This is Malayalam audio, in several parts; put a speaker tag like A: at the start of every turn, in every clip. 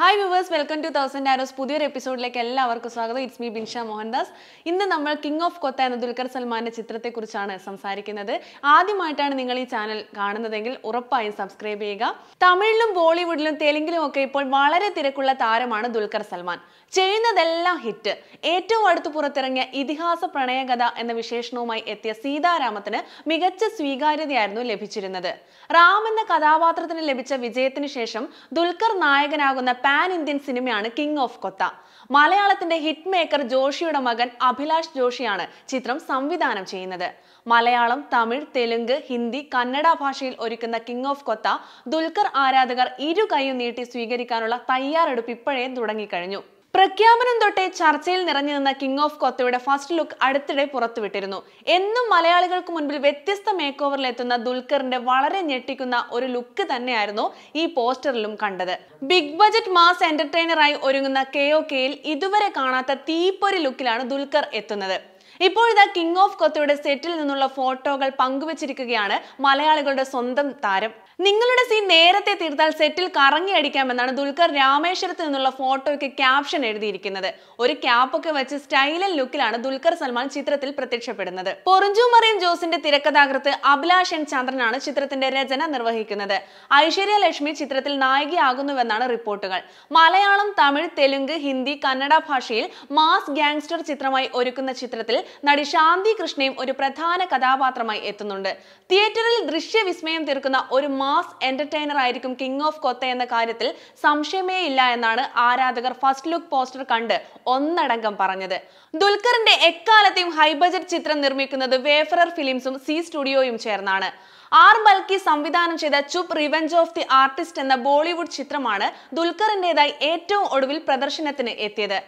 A: hi viewers welcome to thousand arrows പുതിയൊരു എപ്പിസോഡിലേക്ക് എല്ലാവർക്കും സ്വാഗതം ഇറ്റ്സ് മീ ബിൻഷ മോഹൻദാസ് ഇന്ന് നമ്മൾ കിങ് ഓഫ് കൊത്ത എന്ന ദുൽഖർ സൽമാന്റെ ചിത്രത്തെക്കുറിച്ചാണ് സംസാരിക്കുന്നത് ആദ്യമായിട്ടാണ് നിങ്ങൾ ഈ ചാനൽ കാണുന്നതെങ്കിൽ ഉറപ്പായും സബ്സ്ക്രൈബ് ചെയ്യുക തമിഴിലും ബോളിവുഡിലും തെലുങ്കിലും ഒക്കെ ഇപ്പോൾ വളരെ തിരക്കുള്ള താരമാണ് ദുൽഖർ സൽമാൻ ചെയ്യുന്നതെല്ലാം ഹിറ്റ് ഏറ്റവും അടുത്ത് പുറത്തിറങ്ങിയ ഇതിഹാസ പ്രണയകഥ എന്ന വിശേഷണവുമായി എത്തിയ സീതാരാമത്തിന് മികച്ച സ്വീകാര്യതയായിരുന്നു ലഭിച്ചിരുന്നത് റാം എന്ന കഥാപാത്രത്തിന് ലഭിച്ച വിജയത്തിന് ശേഷം ദുൽഖർ നായകനാകുന്ന പാൻ ഇന്ത്യൻ സിനിമയാണ് കിങ് ഓഫ് കൊത്ത മലയാളത്തിന്റെ ഹിറ്റ് മേക്കർ ജോഷിയുടെ മകൻ അഭിലാഷ് ജോഷിയാണ് ചിത്രം സംവിധാനം ചെയ്യുന്നത് മലയാളം തമിഴ് തെലുങ്ക് ഹിന്ദി കന്നഡ ഭാഷയിൽ ഒരുക്കുന്ന കിങ് ഓഫ് കൊത്ത ദുൽഖർ ആരാധകർ ഇരു കൈയും നീട്ടി സ്വീകരിക്കാനുള്ള തയ്യാറെടുപ്പ് ഇപ്പോഴേ തുടങ്ങിക്കഴിഞ്ഞു പ്രഖ്യാപനം തൊട്ടേ ചർച്ചയിൽ നിറഞ്ഞു നിന്ന കിങ് ഓഫ് കൊത്തയുടെ ഫസ്റ്റ് ലുക്ക് അടുത്തിടെ പുറത്തുവിട്ടിരുന്നു എന്നും മലയാളികൾക്ക് മുൻപിൽ വ്യത്യസ്ത മേക്ക് ഓവറിലെത്തുന്ന ദുൽഖറിന്റെ വളരെ ഞെട്ടിക്കുന്ന ഒരു ലുക്ക് തന്നെയായിരുന്നു ഈ പോസ്റ്ററിലും കണ്ടത് ബിഗ് ബജറ്റ് മാസ് എന്റർടൈനറായി ഒരുങ്ങുന്ന കെ ഒ കെയിൽ ഇതുവരെ കാണാത്ത തീപ്പൊരി ലുക്കിലാണ് ദുൽഖർ എത്തുന്നത് ഇപ്പോഴിതാ കിങ് ഓഫ് കൊത്തയുടെ സെറ്റിൽ നിന്നുള്ള ഫോട്ടോകൾ പങ്കുവച്ചിരിക്കുകയാണ് മലയാളികളുടെ സ്വന്തം താരം നിങ്ങളുടെ സീൻ നേരത്തെ തീർത്താൽ സെറ്റിൽ കറങ്ങി അടിക്കാമെന്നാണ് ദുൽഖർ രാമേശ്വരത്ത് നിന്നുള്ള ഫോട്ടോയ്ക്ക് ക്യാപ്ഷൻ എഴുതിയിരിക്കുന്നത് ഒരു ക്യാപ്പൊക്കെ വെച്ച് സ്റ്റൈലൻ ലുക്കിലാണ് ദുൽഖർ സൽമാൻ ചിത്രത്തിൽ പ്രത്യക്ഷപ്പെടുന്നത് പൊറിഞ്ചു മറിയം ജോസിന്റെ തിരക്കഥാകൃത്ത് അഭിലാഷൻ ചന്ദ്രനാണ് ചിത്രത്തിന്റെ രചന നിർവഹിക്കുന്നത് ഐശ്വര്യ ലക്ഷ്മി ചിത്രത്തിൽ നായികയാകുന്നുവെന്നാണ് റിപ്പോർട്ടുകൾ മലയാളം തമിഴ് തെലുങ്ക് ഹിന്ദി കന്നഡ ഭാഷയിൽ മാസ് ഗാങ്സ്റ്റർ ചിത്രമായി ഒരുക്കുന്ന ചിത്രത്തിൽ നടി ശാന്തി കൃഷ്ണയും ഒരു പ്രധാന കഥാപാത്രമായി എത്തുന്നുണ്ട് തിയേറ്ററിൽ ദൃശ്യവിസ്മയം തീർക്കുന്ന ഒരു മാസ് എന്റർടൈനർ ആയിരിക്കും കിങ് ഓഫ് കൊത്ത എന്ന കാര്യത്തിൽ സംശയമേ ഇല്ല എന്നാണ് ആരാധകർ ഫസ്റ്റ് ലുക്ക് പോസ്റ്റർ കണ്ട് ഒന്നടങ്കം പറഞ്ഞത് ദുൽഖറിന്റെ എക്കാലത്തെയും ഹൈ ബജറ്റ് ചിത്രം നിർമ്മിക്കുന്നത് വേഫറർ ഫിലിംസും സി സ്റ്റുഡിയോയും ചേർന്നാണ് ആർ ബൽക്കി സംവിധാനം ചെയ്ത Chup Revenge of the Artist എന്ന ബോളിവുഡ് ചിത്രമാണ് ദുൽഖറിൻ്റെതായി ഏറ്റവും ഒടുവിൽ പ്രദർശനത്തിന് എത്തിയത്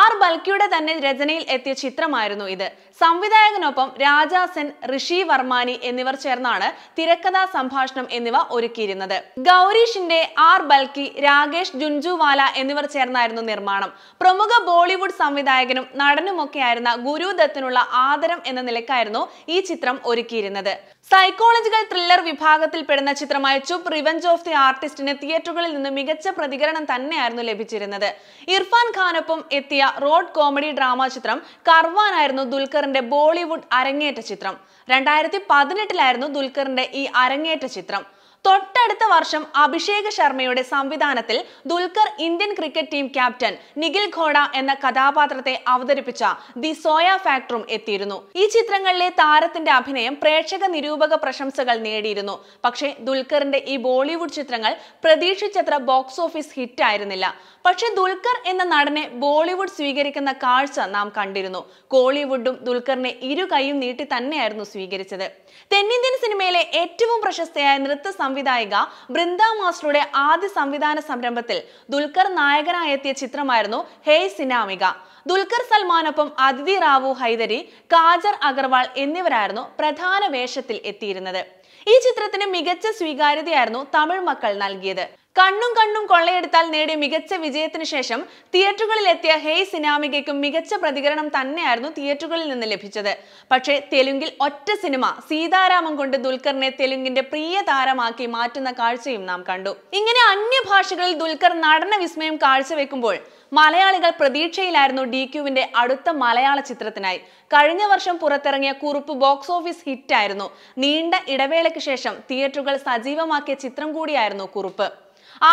A: ആർ ബൽക്കിയുടെ തന്നെ രചനയിൽ എത്തിയ ചിത്രമായിരുന്നു ഇത് സംവിധായകനൊപ്പം രാജാ സെൻ ഋഷി വർമാനി എന്നിവർ ചേർന്നാണ് തിരക്കഥാ സംഭാഷണം എന്നിവ ഒരുക്കിയിരുന്നത് ഗൗരീഷിന്റെ ആർ ബൽക്കി രാകേഷ് ജുൻജുവാല എന്നിവർ ചേർന്നായിരുന്നു നിർമ്മാണം പ്രമുഖ ബോളിവുഡ് സംവിധായകനും നടനുമൊക്കെയായിരുന്ന ഗുരുദത്തിനുള്ള ആദരം എന്ന നിലക്കായിരുന്നു ഈ ചിത്രം ഒരുക്കിയിരുന്നത് സൈക്കോളജിക്കൽ ത്രില്ലർ വിഭാഗത്തിൽപ്പെടുന്ന ചിത്രമായ ചുപ് റിവഞ്ച് ഓഫ് ദി ആർട്ടിസ്റ്റിന് തിയേറ്ററുകളിൽ നിന്ന് മികച്ച പ്രതികരണം തന്നെയായിരുന്നു ലഭിച്ചിരുന്നത് ഇർഫാൻ ഖാനൊപ്പം എത്തിയ ഒരുക്കിയ റോഡ് കോമഡി ഡ്രാമ ചിത്രം കർവാനായിരുന്നു ദുൽഖറിന്റെ ബോളിവുഡ് അരങ്ങേറ്റ ചിത്രം രണ്ടായിരത്തി പതിനെട്ടിലായിരുന്നു ദുൽഖറിന്റെ ഈ അരങ്ങേറ്റ ചിത്രം തൊട്ടടുത്ത വർഷം അഭിഷേക് ശർമ്മയുടെ സംവിധാനത്തിൽ Dulquer Indian cricket team captain Nikhil Khoda എന്ന കഥാപാത്രത്തെ അവതരിപ്പിച്ച ദി സോയ ഫാക്ടറും എത്തിയിരുന്നു ഈ ചിത്രങ്ങളിലെ താരത്തിന്റെ അഭിനയം പ്രേക്ഷക നിരൂപക പ്രശംസകൾ നേടിയിരുന്നു പക്ഷേ ദുൽഖറിന്റെ ഈ ബോളിവുഡ് ചിത്രങ്ങൾ പ്രതീക്ഷിച്ചത്ര ബോക്സ് ഓഫീസ് ഹിറ്റ് ആയിരുന്നില്ല പക്ഷേ ദുൽഖർ എന്ന നടനെ ബോളിവുഡ് സ്വീകരിക്കുന്ന കാഴ്ച നാം കണ്ടിരുന്നു കോളിവുഡും ദുൽഖറിനെ ഇരു കൈയും നീട്ടി തന്നെയായിരുന്നു സ്വീകരിച്ചത് തെന്നിന്ത്യൻ സിനിമയിലെ ഏറ്റവും പ്രശസ്തയായ നൃത്ത സംവിധാനം സംവിധായിക ബൃന്ദ മാസ്റ്ററുടെ ആദ്യ സംവിധാന സംരംഭത്തിൽ ദുൽഖർ എത്തിയ ചിത്രമായിരുന്നു ഹേയ് സിനാമിക ദുൽഖർ സൽമാനൊപ്പം അതിഥി റാവു ഹൈദരി കാജർ അഗർവാൾ എന്നിവരായിരുന്നു പ്രധാന വേഷത്തിൽ എത്തിയിരുന്നത് ഈ ചിത്രത്തിന് മികച്ച സ്വീകാര്യതയായിരുന്നു തമിഴ് മക്കൾ നൽകിയത് കണ്ണും കണ്ണും കൊള്ളയെടുത്താൽ നേടിയ മികച്ച വിജയത്തിന് ശേഷം തിയേറ്ററുകളിൽ എത്തിയ ഹേയ് സിനാമികയ്ക്കും മികച്ച പ്രതികരണം തന്നെയായിരുന്നു തിയേറ്ററുകളിൽ നിന്ന് ലഭിച്ചത് പക്ഷേ തെലുങ്കിൽ ഒറ്റ സിനിമ സീതാരാമം കൊണ്ട് ദുൽഖറിനെ തെലുങ്കിന്റെ പ്രിയ താരമാക്കി മാറ്റുന്ന കാഴ്ചയും നാം കണ്ടു ഇങ്ങനെ അന്യഭാഷകളിൽ ദുൽഖർ നടന വിസ്മയം കാഴ്ചവെക്കുമ്പോൾ മലയാളികൾ പ്രതീക്ഷയിലായിരുന്നു ഡി ക്യുവിന്റെ അടുത്ത മലയാള ചിത്രത്തിനായി കഴിഞ്ഞ വർഷം പുറത്തിറങ്ങിയ കുറുപ്പ് ബോക്സ് ഓഫീസ് ഹിറ്റായിരുന്നു നീണ്ട ഇടവേളയ്ക്ക് ശേഷം തിയേറ്ററുകൾ സജീവമാക്കിയ ചിത്രം കൂടിയായിരുന്നു കുറുപ്പ്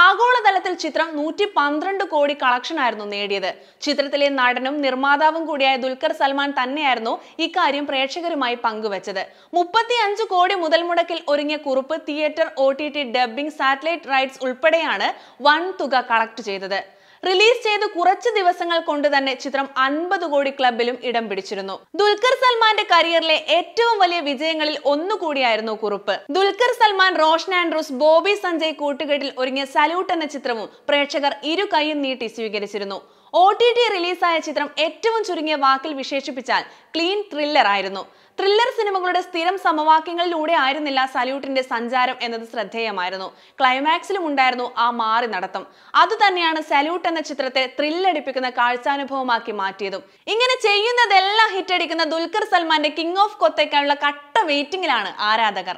A: ആഗോളതലത്തിൽ ചിത്രം നൂറ്റി പന്ത്രണ്ട് കോടി ആയിരുന്നു നേടിയത് ചിത്രത്തിലെ നടനും നിർമ്മാതാവും കൂടിയായ ദുൽഖർ സൽമാൻ തന്നെയായിരുന്നു ഇക്കാര്യം പ്രേക്ഷകരുമായി പങ്കുവച്ചത് മുപ്പത്തി അഞ്ച് കോടി മുതൽ മുടക്കിൽ ഒരുങ്ങിയ Kurup theatre O T dubbing satellite rights ഉൾപ്പെടെയാണ് വൻ തുക കളക്ട് ചെയ്തത് റിലീസ് ചെയ്ത് കുറച്ച് ദിവസങ്ങൾ കൊണ്ട് തന്നെ ചിത്രം അൻപത് കോടി ക്ലബിലും ഇടം പിടിച്ചിരുന്നു ദുൽഖർ സൽമാന്റെ കരിയറിലെ ഏറ്റവും വലിയ വിജയങ്ങളിൽ ഒന്നുകൂടിയായിരുന്നു കുറിപ്പ് ദുൽഖർ സൽമാൻ റോഷൻ ആൻഡ്രൂസ് ബോബി സഞ്ജയ് കൂട്ടുകെട്ടിൽ ഒരുങ്ങിയ സല്യൂട്ട് എന്ന ചിത്രവും പ്രേക്ഷകർ ഇരു കൈയും നീട്ടി സ്വീകരിച്ചിരുന്നു ഒ ടി ടി റിലീസായ ചിത്രം ഏറ്റവും ചുരുങ്ങിയ വാക്കിൽ വിശേഷിപ്പിച്ചാൽ ക്ലീൻ ത്രില്ലർ ആയിരുന്നു ത്രില്ലർ സിനിമകളുടെ സ്ഥിരം സമവാക്യങ്ങളിലൂടെ ആയിരുന്നില്ല സല്യൂട്ടിന്റെ സഞ്ചാരം എന്നത് ശ്രദ്ധേയമായിരുന്നു ക്ലൈമാക്സിലും ഉണ്ടായിരുന്നു ആ മാറി നടത്തം അതുതന്നെയാണ് സല്യൂട്ട് എന്ന ചിത്രത്തെ ത്രില്ലടിപ്പിക്കുന്ന കാഴ്ചാനുഭവമാക്കി മാറ്റിയതും ഇങ്ങനെ ചെയ്യുന്നതെല്ലാം ഹിറ്റടിക്കുന്ന ദുൽഖർ സൽമാന്റെ കിങ് ഓഫ് കൊത്തയ്ക്കാനുള്ള കട്ട വെയിറ്റിംഗിലാണ് ആരാധകർ